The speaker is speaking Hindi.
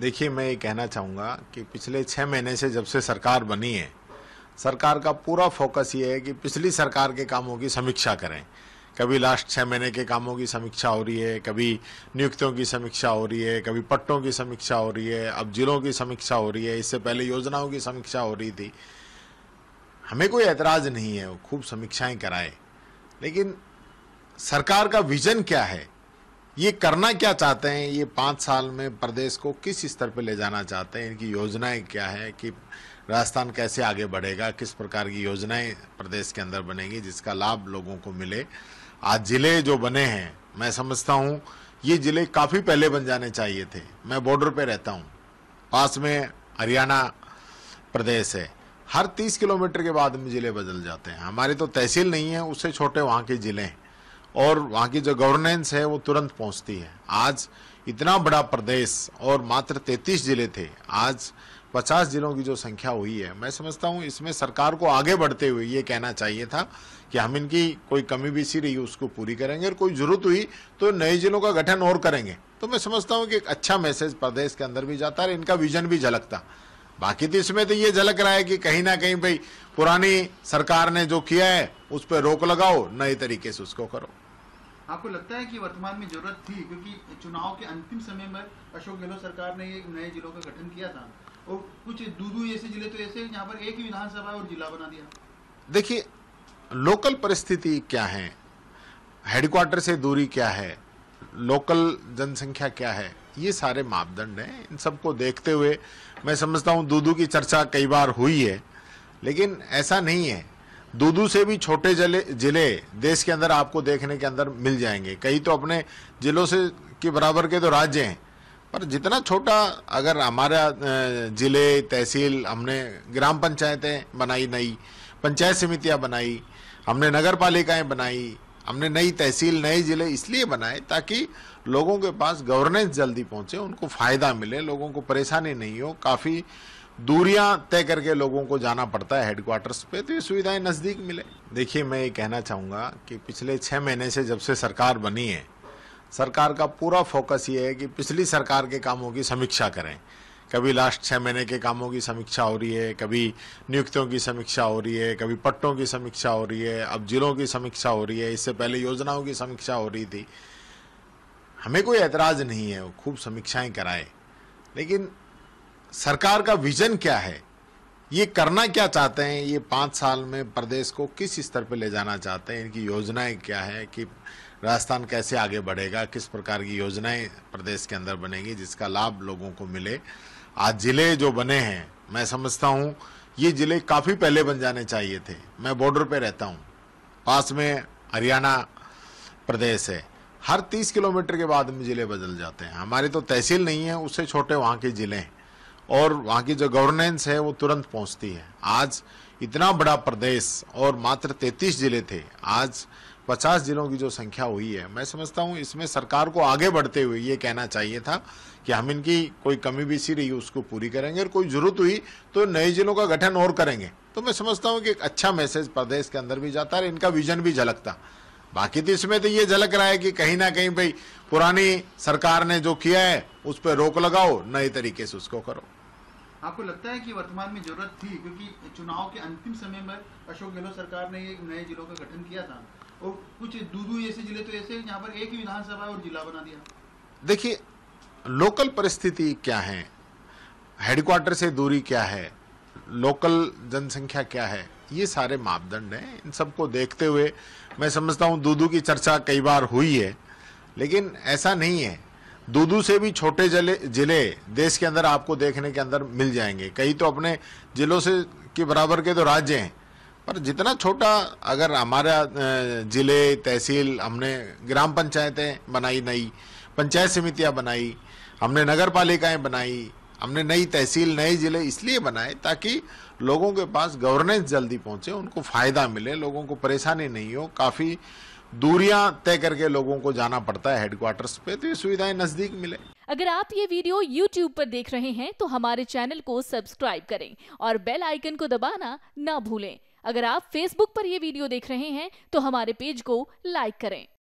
देखिए मैं ये कहना चाहूँगा कि पिछले छः महीने से जब से सरकार बनी है सरकार का पूरा फोकस ये है कि पिछली सरकार के कामों की समीक्षा करें कभी लास्ट छः महीने के कामों की समीक्षा हो रही है कभी नियुक्तियों की समीक्षा हो रही है कभी पट्टों की समीक्षा हो रही है अब जिलों की समीक्षा हो रही है इससे पहले योजनाओं की समीक्षा हो रही थी हमें कोई ऐतराज़ नहीं है खूब समीक्षाएं कराए लेकिन सरकार का विजन क्या है ये करना क्या चाहते हैं ये पाँच साल में प्रदेश को किस स्तर पर ले जाना चाहते हैं इनकी योजनाएं क्या है कि राजस्थान कैसे आगे बढ़ेगा किस प्रकार की योजनाएं प्रदेश के अंदर बनेंगी जिसका लाभ लोगों को मिले आज जिले जो बने हैं मैं समझता हूँ ये जिले काफ़ी पहले बन जाने चाहिए थे मैं बॉर्डर पे रहता हूँ पास में हरियाणा प्रदेश है हर तीस किलोमीटर के बाद में ज़िले बदल जाते हैं हमारे तो तहसील नहीं है उससे छोटे वहाँ के ज़िले हैं और वहाँ की जो गवर्नेंस है वो तुरंत पहुँचती है आज इतना बड़ा प्रदेश और मात्र तैतीस जिले थे आज पचास जिलों की जो संख्या हुई है मैं समझता हूँ इसमें सरकार को आगे बढ़ते हुए ये कहना चाहिए था कि हम इनकी कोई कमी सी रही उसको पूरी करेंगे और कोई जरूरत हुई तो नए जिलों का गठन और करेंगे तो मैं समझता हूँ कि एक अच्छा मैसेज प्रदेश के अंदर भी जाता है इनका विजन भी झलकता बाकी तो इसमें तो ये झलक रहा है कि कहीं ना कहीं भाई पुरानी सरकार ने जो किया है उस पर रोक लगाओ नए तरीके से उसको करो आपको लगता है कि वर्तमान में जरूरत थी क्योंकि चुनाव के अंतिम समय में अशोक गहलोत सरकार ने एक नए जिलों का गठन किया था और कुछ दू ऐसे जिले तो ऐसे जहाँ पर एक ही विधानसभा और जिला बना दिया देखिए लोकल परिस्थिति क्या है हेडक्वार्टर से दूरी क्या है लोकल जनसंख्या क्या है ये सारे मापदंड हैं इन सबको देखते हुए मैं समझता हूँ दूधू की चर्चा कई बार हुई है लेकिन ऐसा नहीं है दूधू से भी छोटे जिले देश के अंदर आपको देखने के अंदर मिल जाएंगे कई तो अपने जिलों से के बराबर के तो राज्य हैं पर जितना छोटा अगर हमारा जिले तहसील हमने ग्राम पंचायतें बनाई नई पंचायत समितियाँ बनाई हमने नगर पालिकाएँ बनाई हमने नई तहसील नए जिले इसलिए बनाए ताकि लोगों के पास गवर्नेंस जल्दी पहुंचे उनको फ़ायदा मिले लोगों को परेशानी नहीं हो काफ़ी दूरियां तय करके लोगों को जाना पड़ता है हेडक्वार्टर्स पे तो ये सुविधाएं नज़दीक मिले देखिए मैं ये कहना चाहूंगा कि पिछले छह महीने से जब से सरकार बनी है सरकार का पूरा फोकस ये है कि पिछली सरकार के कामों की समीक्षा करें कभी लास्ट छः महीने के कामों की समीक्षा हो रही है कभी नियुक्तियों की समीक्षा हो रही है कभी पट्टों की समीक्षा हो रही है अब जिलों की समीक्षा हो रही है इससे पहले योजनाओं की समीक्षा हो रही थी हमें कोई ऐतराज़ नहीं है खूब समीक्षाएं कराए लेकिन सरकार का विजन क्या है ये करना क्या चाहते हैं ये पाँच साल में प्रदेश को किस स्तर पर ले जाना चाहते हैं इनकी योजनाएं क्या है कि राजस्थान कैसे आगे बढ़ेगा किस प्रकार की योजनाएं प्रदेश के अंदर बनेंगी जिसका लाभ लोगों को मिले आज जिले जो बने हैं मैं समझता हूँ ये जिले काफ़ी पहले बन जाने चाहिए थे मैं बॉर्डर पे रहता हूँ पास में हरियाणा प्रदेश है हर तीस किलोमीटर के बाद में ज़िले बदल जाते हैं हमारे तो तहसील नहीं है उससे छोटे वहां के ज़िले हैं और वहां की जो गवर्नेंस है वो तुरंत पहुंचती है आज इतना बड़ा प्रदेश और मात्र 33 जिले थे आज 50 जिलों की जो संख्या हुई है मैं समझता हूँ इसमें सरकार को आगे बढ़ते हुए ये कहना चाहिए था कि हम इनकी कोई कमी बेसी रही उसको पूरी करेंगे और कोई जरूरत हुई तो नए जिलों का गठन और करेंगे तो मैं समझता हूँ कि एक अच्छा मैसेज प्रदेश के अंदर भी जाता और इनका विजन भी झलकता बाकी तो इसमें तो ये झलक रहा है कि कहीं ना कहीं भाई पुरानी सरकार ने जो किया है उस पर रोक लगाओ नए तरीके से उसको करो आपको लगता है कि वर्तमान में जरूरत थी क्योंकि चुनाव के अंतिम समय में अशोक गहलोत सरकार ने एक नए जिलों का गठन किया था और कुछ दू दू ऐसे जिले तो ऐसे जहाँ पर एक ही विधानसभा और जिला बना दिया देखिए लोकल परिस्थिति क्या है हेडक्वार्टर से दूरी क्या है लोकल जनसंख्या क्या है ये सारे मापदंड हैं इन सबको देखते हुए मैं समझता हूँ दूधू की चर्चा कई बार हुई है लेकिन ऐसा नहीं है दूदू से भी छोटे जिले जिले देश के अंदर आपको देखने के अंदर मिल जाएंगे कई तो अपने जिलों से के बराबर के तो राज्य हैं पर जितना छोटा अगर हमारा जिले तहसील हमने ग्राम पंचायतें बनाई नई पंचायत समितियाँ बनाई हमने नगर पालिकाएँ बनाई हमने नई तहसील नए जिले इसलिए बनाए ताकि लोगों के पास गवर्नेंस जल्दी पहुंचे उनको फायदा मिले लोगों को परेशानी नहीं हो काफी दूरियां तय करके लोगों को जाना पड़ता है हेडक्वार्टर्स पे तो ये सुविधाएं नजदीक मिले अगर आप ये वीडियो YouTube पर देख रहे हैं तो हमारे चैनल को सब्सक्राइब करें और बेल आइकन को दबाना ना भूलें अगर आप Facebook पर ये वीडियो देख रहे हैं तो हमारे पेज को लाइक करें